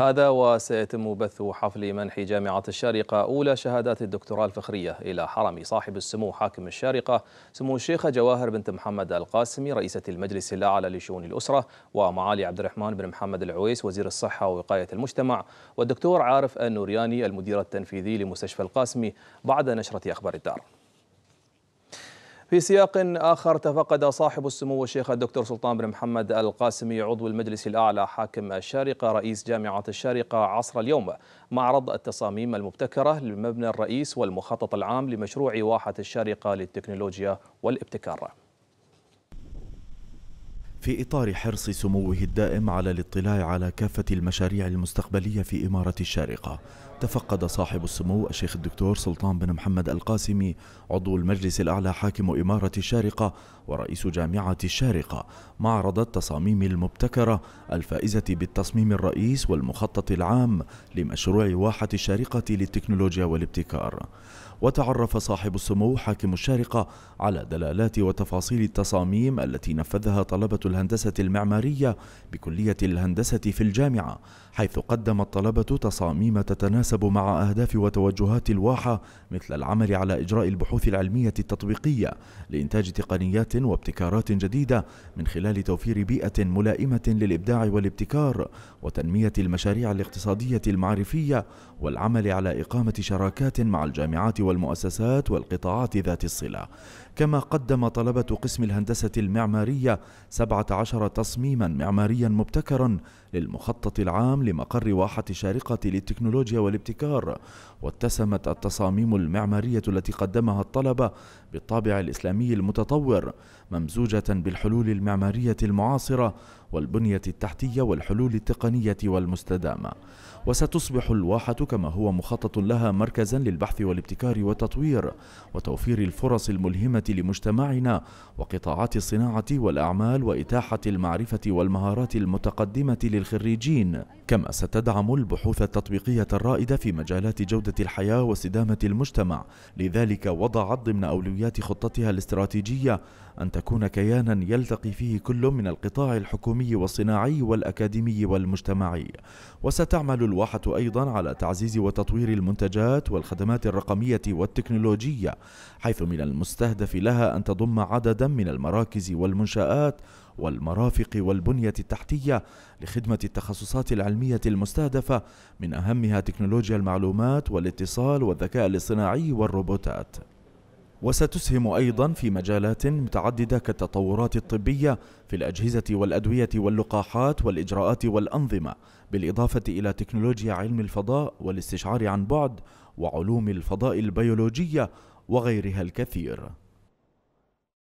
هذا وسيتم بث حفل منح جامعة الشارقة أولى شهادات الدكتوراه الفخرية إلى حرم صاحب السمو حاكم الشارقة سمو الشيخة جواهر بنت محمد القاسمي رئيسة المجلس الأعلى لشؤون الأسرة ومعالي عبد الرحمن بن محمد العويس وزير الصحة ووقاية المجتمع والدكتور عارف النورياني المدير التنفيذي لمستشفى القاسمي بعد نشرة أخبار الدار في سياق آخر تفقد صاحب السمو الشيخ الدكتور سلطان بن محمد القاسمي عضو المجلس الأعلى حاكم الشارقة رئيس جامعة الشارقة عصر اليوم معرض التصاميم المبتكرة للمبنى الرئيس والمخطط العام لمشروع واحة الشارقة للتكنولوجيا والابتكار في إطار حرص سموه الدائم على الاطلاع على كافة المشاريع المستقبلية في إمارة الشارقة تفقد صاحب السمو الشيخ الدكتور سلطان بن محمد القاسمي عضو المجلس الأعلى حاكم إمارة الشارقة ورئيس جامعة الشارقة معرض التصاميم المبتكرة الفائزة بالتصميم الرئيس والمخطط العام لمشروع واحة الشارقة للتكنولوجيا والابتكار وتعرف صاحب السمو حاكم الشارقة على دلالات وتفاصيل التصاميم التي نفذها طلبة الهندسة المعمارية بكلية الهندسة في الجامعة حيث قدم الطلبة تصاميم تتناسب تتناسب مع أهداف وتوجهات الواحة مثل العمل على إجراء البحوث العلمية التطبيقية لإنتاج تقنيات وابتكارات جديدة من خلال توفير بيئة ملائمة للإبداع والابتكار وتنمية المشاريع الاقتصادية المعرفية والعمل على إقامة شراكات مع الجامعات والمؤسسات والقطاعات ذات الصلة كما قدم طلبة قسم الهندسة المعمارية 17 تصميما معماريا مبتكرا للمخطط العام لمقر واحة شارقة للتكنولوجيا والابتكار والابتكار واتسمت التصاميم المعمارية التي قدمها الطلبة بالطابع الإسلامي المتطور ممزوجة بالحلول المعمارية المعاصرة والبنية التحتية والحلول التقنية والمستدامة وستصبح الواحة كما هو مخطط لها مركزا للبحث والابتكار والتطوير وتوفير الفرص الملهمة لمجتمعنا وقطاعات الصناعة والأعمال وإتاحة المعرفة والمهارات المتقدمة للخريجين كما ستدعم البحوث التطبيقية الرائدة الجديدة في مجالات جودة الحياة واستدامة المجتمع لذلك وضعت ضمن أولويات خطتها الاستراتيجية أن تكون كيانا يلتقي فيه كل من القطاع الحكومي والصناعي والأكاديمي والمجتمعي وستعمل الواحة أيضا على تعزيز وتطوير المنتجات والخدمات الرقمية والتكنولوجية حيث من المستهدف لها أن تضم عددا من المراكز والمنشآت والمرافق والبنية التحتية لخدمة التخصصات العلمية المستهدفة من أهمها تكنولوجيا المعلومات والاتصال والذكاء الاصطناعي والروبوتات وستسهم أيضا في مجالات متعددة كالتطورات الطبية في الأجهزة والأدوية واللقاحات والإجراءات والأنظمة بالإضافة إلى تكنولوجيا علم الفضاء والاستشعار عن بعد وعلوم الفضاء البيولوجية وغيرها الكثير